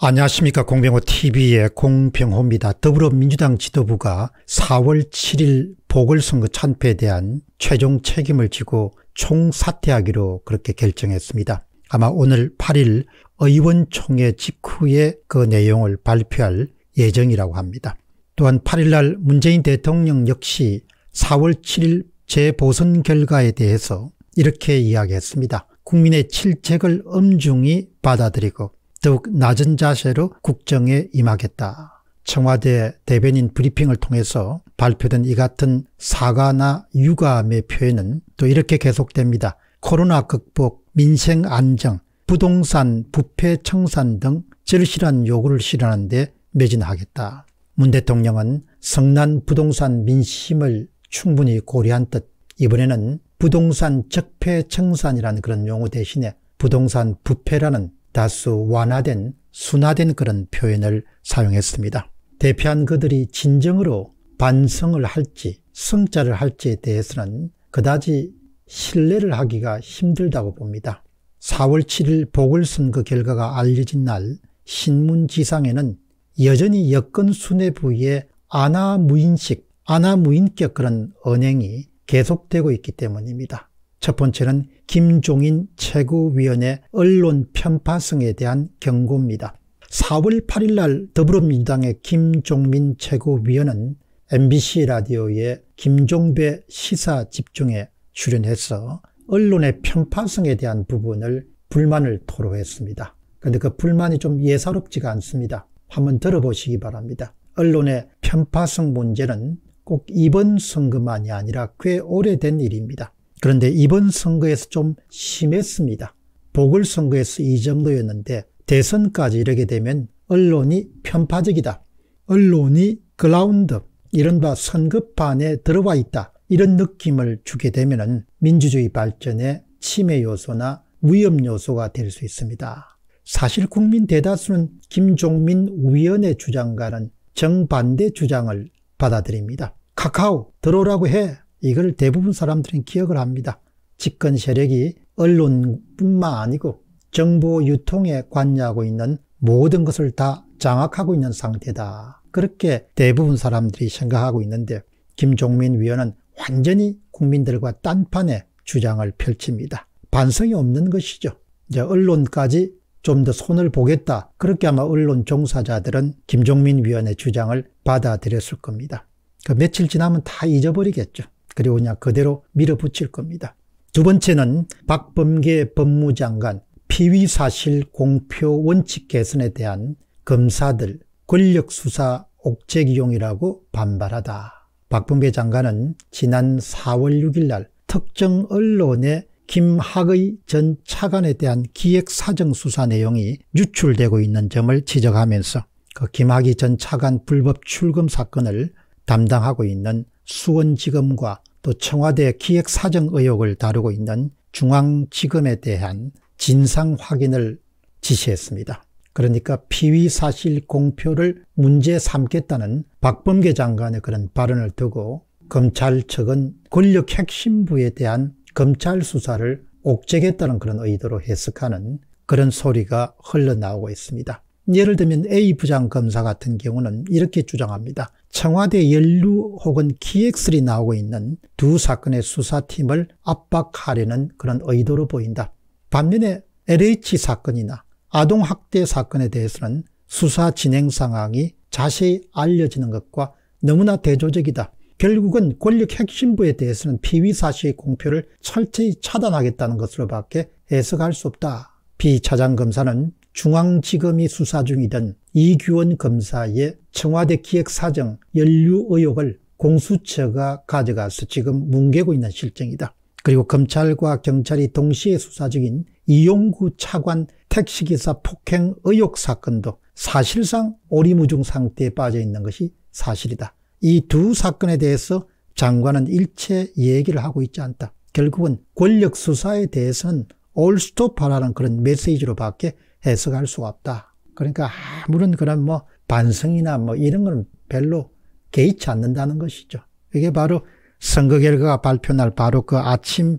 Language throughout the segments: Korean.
안녕하십니까 공병호 tv의 공병호입니다. 더불어민주당 지도부가 4월 7일 보궐선거 참패에 대한 최종 책임을 지고 총사퇴하기로 그렇게 결정했습니다. 아마 오늘 8일 의원총회 직후에 그 내용을 발표할 예정이라고 합니다. 또한 8일날 문재인 대통령 역시 4월 7일 재보선 결과에 대해서 이렇게 이야기했습니다. 국민의 질책을 엄중히 받아들이고 더욱 낮은 자세로 국정에 임하겠다. 청와대 대변인 브리핑을 통해서 발표된 이 같은 사과나 유감의 표현은 또 이렇게 계속됩니다. 코로나 극복, 민생 안정, 부동산 부패 청산 등 절실한 요구를 실현하는데 매진하겠다. 문 대통령은 성난 부동산 민심을 충분히 고려한 듯 이번에는 부동산 적폐 청산이라는 그런 용어 대신에 부동산 부패라는 다수 완화된 순화된 그런 표현을 사용했습니다. 대표한 그들이 진정으로 반성을 할지 성찰을 할지에 대해서는 그다지 신뢰를 하기가 힘들다고 봅니다. 4월 7일 보궐선거 결과가 알려진 날 신문지상에는 여전히 여권 수뇌부의 아나무인식, 아나무인격 그런 언행이 계속되고 있기 때문입니다. 첫 번째는 김종인 최고위원의 언론 편파성에 대한 경고입니다. 4월 8일 날 더불어민주당의 김종민 최고위원은 MBC 라디오의 김종배 시사 집중에 출연해서 언론의 편파성에 대한 부분을 불만을 토로했습니다. 그런데 그 불만이 좀 예사롭지가 않습니다. 한번 들어보시기 바랍니다. 언론의 편파성 문제는 꼭 이번 선거만이 아니라 꽤 오래된 일입니다. 그런데 이번 선거에서 좀 심했습니다. 보궐선거에서 이 정도였는데 대선까지 이르게 되면 언론이 편파적이다. 언론이 그라운드, 이른바 선거판에 들어와 있다. 이런 느낌을 주게 되면 민주주의 발전의 침해 요소나 위험 요소가 될 수 있습니다. 사실 국민 대다수는 김종민 위원의 주장과는 정반대 주장을 받아들입니다. 카카오 들어오라고 해. 이걸 대부분 사람들은 기억을 합니다. 집권 세력이 언론뿐만 아니고 정보 유통에 관여하고 있는 모든 것을 다 장악하고 있는 상태다. 그렇게 대부분 사람들이 생각하고 있는데 김종민 위원은 완전히 국민들과 딴판의 주장을 펼칩니다. 반성이 없는 것이죠. 이제 언론까지 좀 더 손을 보겠다. 그렇게 아마 언론 종사자들은 김종민 위원의 주장을 받아들였을 겁니다. 그 며칠 지나면 다 잊어버리겠죠. 그리고 그냥 그대로 밀어붙일 겁니다. 두 번째는 박범계 법무장관 피의사실 공표 원칙 개선에 대한 검사들 권력수사 옥죄기용이라고 반발하다. 박범계 장관은 지난 4월 6일 날 특정 언론에 김학의 전 차관에 대한 기획사정수사 내용이 유출되고 있는 점을 지적하면서 그 김학의 전 차관 불법 출금 사건을 담당하고 있는 수원지검과 또 청와대 기획사정 의혹을 다루고 있는 중앙지검에 대한 진상 확인을 지시했습니다. 그러니까 피의 사실 공표를 문제 삼겠다는 박범계 장관의 그런 발언을 두고 검찰 측은 권력 핵심부에 대한 검찰 수사를 옥죄겠다는 그런 의도로 해석하는 그런 소리가 흘러나오고 있습니다. 예를 들면 A 부장검사 같은 경우는 이렇게 주장합니다. 청와대 연루 혹은 기획설이 나오고 있는 두 사건의 수사팀을 압박하려는 그런 의도로 보인다. 반면에 LH 사건이나 아동학대 사건에 대해서는 수사 진행 상황이 자세히 알려지는 것과 너무나 대조적이다. 결국은 권력 핵심부에 대해서는 피의 사실 공표를 철저히 차단하겠다는 것으로밖에 해석할 수 없다. 비 차장검사는 중앙지검이 수사 중이던 이규원 검사의 청와대 기획사정 연류 의혹을 공수처가 가져가서 지금 뭉개고 있는 실정이다. 그리고 검찰과 경찰이 동시에 수사 중인 이용구 차관 택시기사 폭행 의혹 사건도 사실상 오리무중 상태에 빠져 있는 것이 사실이다. 이 두 사건에 대해서 장관은 일체 얘기를 하고 있지 않다. 결국은 권력 수사에 대해서는 올스톱하라는 그런 메시지로밖에 해석할 수가 없다. 그러니까 아무런 그런 뭐 반성이나 뭐 이런 건 별로 개의치 않는다는 것이죠. 이게 바로 선거 결과가 발표날 바로 그 아침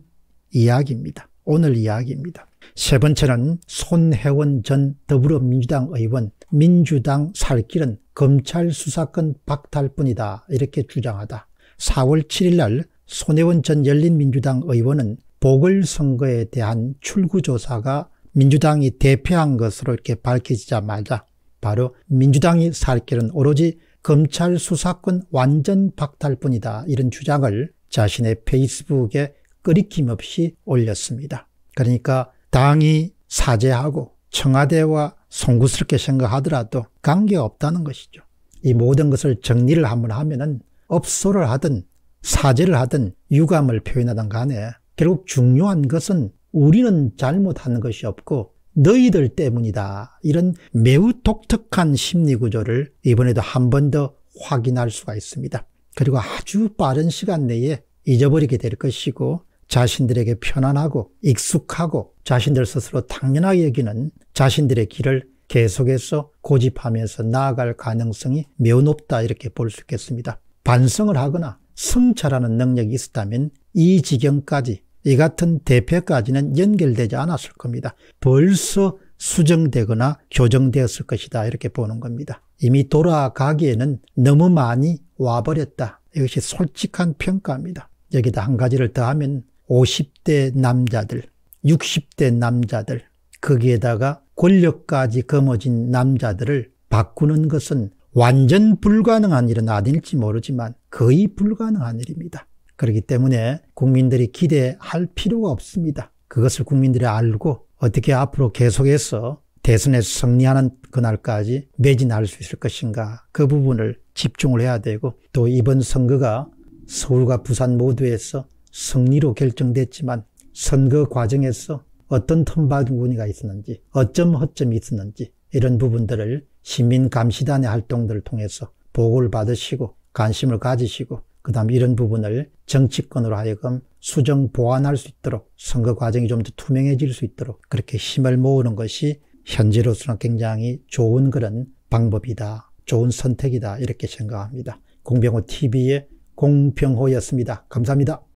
이야기입니다. 오늘 이야기입니다. 세 번째는 손혜원 전 더불어민주당 의원 민주당 살 길은 검찰 수사권 박탈뿐이다 이렇게 주장하다. 4월 7일 날 손혜원 전 열린민주당 의원은 보궐선거에 대한 출구조사가 민주당이 대표한 것으로 이렇게 밝혀지자마자 바로 민주당이 살 길은 오로지 검찰 수사권 완전 박탈뿐이다 이런 주장을 자신의 페이스북에 끄리킴 없이 올렸습니다. 그러니까 당이 사죄하고 청와대와 송구스럽게 생각하더라도 관계없다는 것이죠. 이 모든 것을 정리를 한번 하면 은 업소를 하든 사죄를 하든 유감을 표현하든 간에 결국 중요한 것은 우리는 잘못하는 것이 없고 너희들 때문이다. 이런 매우 독특한 심리 구조를 이번에도 한 번 더 확인할 수가 있습니다. 그리고 아주 빠른 시간 내에 잊어버리게 될 것이고 자신들에게 편안하고 익숙하고 자신들 스스로 당연하게 여기는 자신들의 길을 계속해서 고집하면서 나아갈 가능성이 매우 높다 이렇게 볼 수 있겠습니다. 반성을 하거나 성찰하는 능력이 있었다면 이 지경까지 이 같은 대표까지는 연결되지 않았을 겁니다. 벌써 수정되거나 교정되었을 것이다 이렇게 보는 겁니다. 이미 돌아가기에는 너무 많이 와버렸다. 이것이 솔직한 평가입니다. 여기다 한 가지를 더하면 50대 남자들, 60대 남자들, 거기에다가 권력까지 거머진 남자들을 바꾸는 것은 완전 불가능한 일은 아닐지 모르지만 거의 불가능한 일입니다. 그렇기 때문에 국민들이 기대할 필요가 없습니다. 그것을 국민들이 알고 어떻게 앞으로 계속해서 대선에서 승리하는 그날까지 매진할 수 있을 것인가 그 부분을 집중을 해야 되고 또 이번 선거가 서울과 부산 모두에서 승리로 결정됐지만 선거 과정에서 어떤 틈바구니가 있었는지 어쩜 허점이 있었는지 이런 부분들을 시민감시단의 활동들을 통해서 보고를 받으시고 관심을 가지시고 그 다음 에 이런 부분을 정치권으로 하여금 수정 보완할 수 있도록 선거 과정이 좀 더 투명해질 수 있도록 그렇게 힘을 모으는 것이 현재로서는 굉장히 좋은 그런 방법이다. 좋은 선택이다. 이렇게 생각합니다. 공병호 TV의 공병호였습니다. 감사합니다.